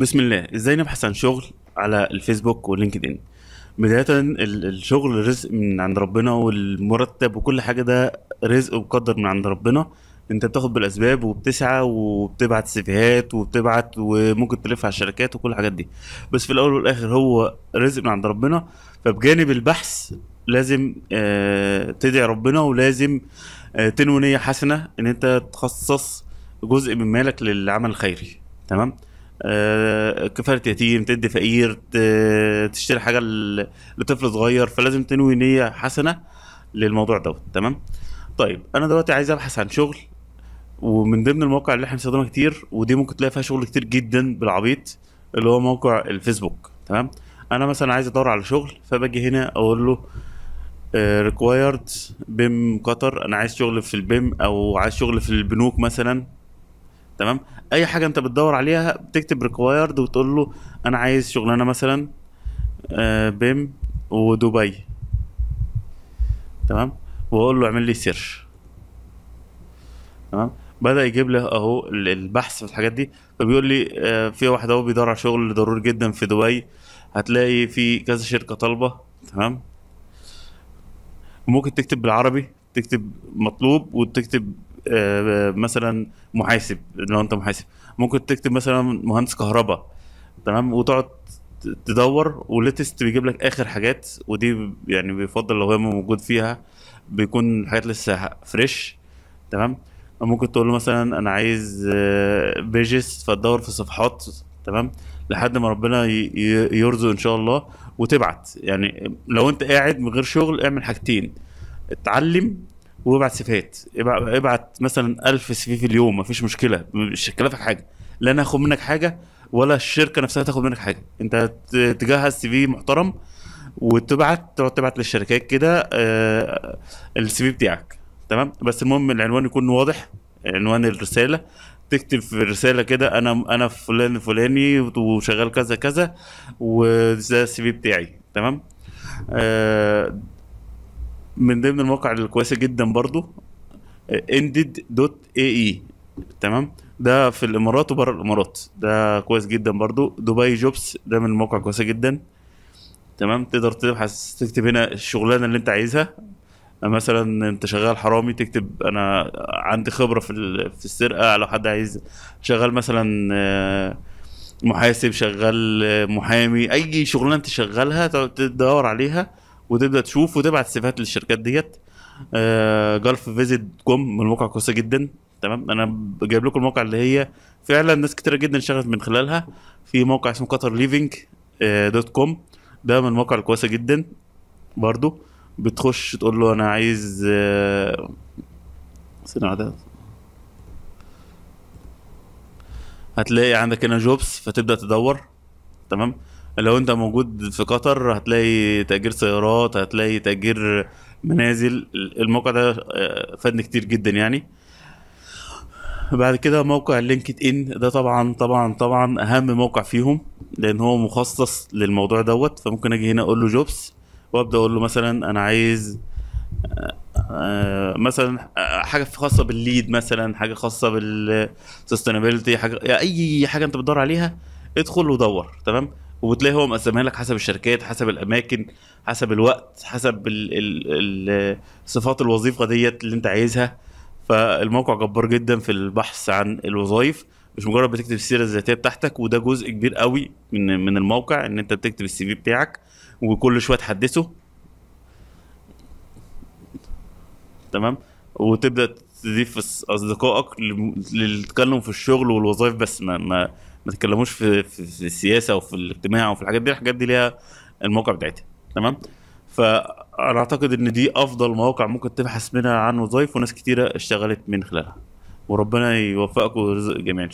بسم الله ازاي نبحث عن شغل على الفيسبوك ولينكد ان بداية الشغل رزق من عند ربنا والمرتب وكل حاجة ده رزق وقدر من عند ربنا انت بتاخد بالاسباب وبتسعى وبتبعت سيفيهات وبتبعت وممكن تلف على الشركات وكل الحاجات دي بس في الاول والاخر هو رزق من عند ربنا فبجانب البحث لازم آه، تدعي ربنا ولازم آه، تنوي نيه حسنه ان انت تخصص جزء من مالك للعمل الخيري تمام آه، كفاله يتيم تدي فقير تشتري حاجه لطفل صغير فلازم تنوي نيه حسنه للموضوع دوت تمام طيب انا دلوقتي عايز ابحث عن شغل ومن ضمن المواقع اللي احنا بنستخدمها كتير ودي ممكن تلاقي فيها شغل كتير جدا بالعبيط اللي هو موقع الفيسبوك تمام انا مثلا عايز ادور على شغل فباجي هنا اقول له ريكوايرد آه، بيم قطر انا عايز شغل في البيم او عايز شغل في البنوك مثلا تمام اي حاجه انت بتدور عليها بتكتب ريكوايرد وتقول له انا عايز شغلانه مثلا آه، بيم ودبي تمام واقول له اعمل لي سيرش تمام بدا يجيب لي اهو البحث في الحاجات دي فبيقول لي آه، في واحد اهو بيدور على شغل ضروري جدا في دبي هتلاقي في كذا شركه طالبه تمام ممكن تكتب بالعربي تكتب مطلوب وتكتب آه، مثلا محاسب لو انت محاسب ممكن تكتب مثلا مهندس كهرباء تمام وتقعد تدور وليتست بيجيب لك اخر حاجات ودي يعني بيفضل لو هي موجود فيها بيكون الحاجات لسه فريش تمام ممكن تقول له مثلا انا عايز بيجز آه، فتدور في صفحات تمام لحد ما ربنا يرزق ان شاء الله وتبعت يعني لو انت قاعد من غير شغل اعمل حاجتين اتعلم وابعت سيفات ابعت مثلا 1000 سي في اليوم مفيش مشكله مش هكلفك حاجه لا انا هاخد منك حاجه ولا الشركه نفسها تاخد منك حاجه انت تجهز سي في محترم وتبعت تقعد تبعت للشركات كده آه، السي في بتاعك تمام بس المهم العنوان يكون واضح عنوان الرساله تكتب في الرساله كده انا انا فلان فلاني وشغال كذا كذا وده السي في بتاعي تمام آه من ضمن المواقع الكويسه جدا برضو اندد دوت اي اي تمام ده في الامارات وبره الامارات ده كويس جدا برضو دبي جوبس ده من المواقع كويسه جدا تمام تقدر تبحث تكتب هنا الشغلانه اللي انت عايزها مثلا انت شغال حرامي تكتب انا عندي خبره في في السرقه لو حد عايز شغال مثلا آه، محاسب شغال آه، محامي اي شغلانه انت شغالها تدور عليها وتبدا تشوف وتبعت سيفات للشركات ديت آه جلف فيزيت كوم من موقع كويسه جدا تمام انا جايب لكم الموقع اللي هي فعلا ناس كتيره جدا اشتغلت من خلالها في موقع اسمه قطر ليفنج دوت كوم ده من المواقع الكويسه جدا برضو بتخش تقول له انا عايز سنة آه، عدد هتلاقي عندك هنا جوبس فتبدا تدور تمام لو انت موجود في قطر هتلاقي تأجير سيارات هتلاقي تأجير منازل الموقع ده آه، فادني كتير جدا يعني بعد كده موقع لينكد ان ده طبعا طبعا طبعا اهم موقع فيهم لان هو مخصص للموضوع دوت فممكن اجي هنا اقول له جوبس وابدا اقول له مثلا انا عايز آه، مثلا آه، حاجه خاصه بالليد مثلا حاجه خاصه بالسستينابيلتي حاجه يعني اي حاجه انت بتدور عليها ادخل ودور تمام وبتلاقي هو مقسمها لك حسب الشركات حسب الاماكن حسب الوقت حسب الـ الـ الـ صفات الوظيفه ديت اللي انت عايزها فالموقع جبار جدا في البحث عن الوظائف مش مجرد بتكتب السيره الذاتيه بتاعتك وده جزء كبير قوي من من الموقع ان انت بتكتب السي في بتاعك وكل شويه تحدثه تمام وتبدا تضيف اصدقائك للتكلم في الشغل والوظائف بس ما, ما ما تتكلموش في, في السياسه وفي الاجتماع وفي الحاجات دي الحاجات دي ليها الموقع بتاعتها تمام فانا اعتقد ان دي افضل مواقع ممكن تبحث منها عن وظائف وناس كتيره اشتغلت من خلالها وربنا يوفقكم الله